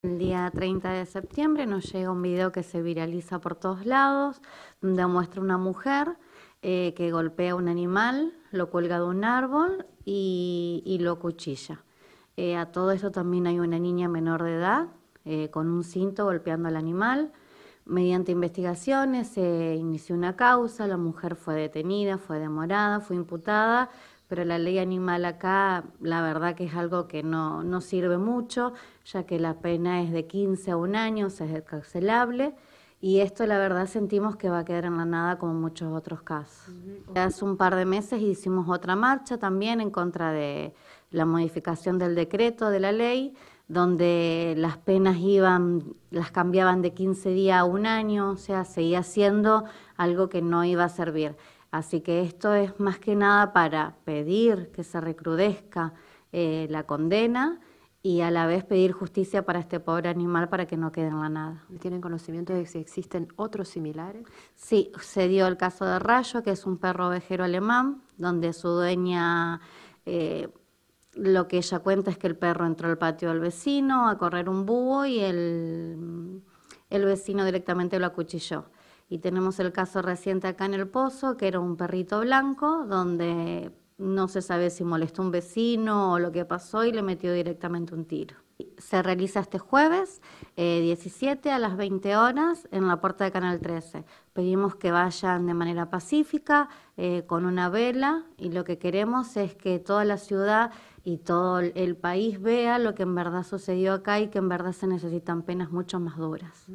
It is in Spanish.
El día 30 de septiembre nos llega un video que se viraliza por todos lados, donde muestra una mujer eh, que golpea a un animal, lo cuelga de un árbol y, lo cuchilla. Eh, a todo eso también hay una niña menor de edad eh, con un cinto golpeando al animal. Mediante investigaciones se inició una causa, la mujer fue detenida, fue demorada, fue imputada pero la ley animal acá la verdad que es algo que no, sirve mucho, ya que la pena es de 15 a un año, o sea, es cancelable, Y esto la verdad sentimos que va a quedar en la nada como muchos otros casos. Hace un par de meses hicimos otra marcha también en contra de la modificación del decreto de la ley, donde las penas iban, las cambiaban de 15 días a un año, o sea, seguía siendo algo que no iba a servir. Así que esto es más que nada para pedir que se recrudezca eh, la condena y a la vez pedir justicia para este pobre animal para que no quede en la nada. ¿Tienen conocimiento de si existen otros similares? Sí, se dio el caso de Rayo, que es un perro ovejero alemán, donde su dueña, eh, lo que ella cuenta es que el perro entró al patio del vecino a correr un búho y el vecino directamente lo acuchilló. Y tenemos el caso reciente acá en El Pozo, que era un perrito blanco, donde no se sabe si molestó un vecino o lo que pasó y le metió directamente un tiro. Se realiza este jueves 17 eh, a las 20 horas en la puerta de Canal 13. Pedimos que vayan de manera pacífica, eh, con una vela, y lo que queremos es que toda la ciudad y todo el país vea lo que en verdad sucedió acá y que en verdad se necesitan penas mucho más duras.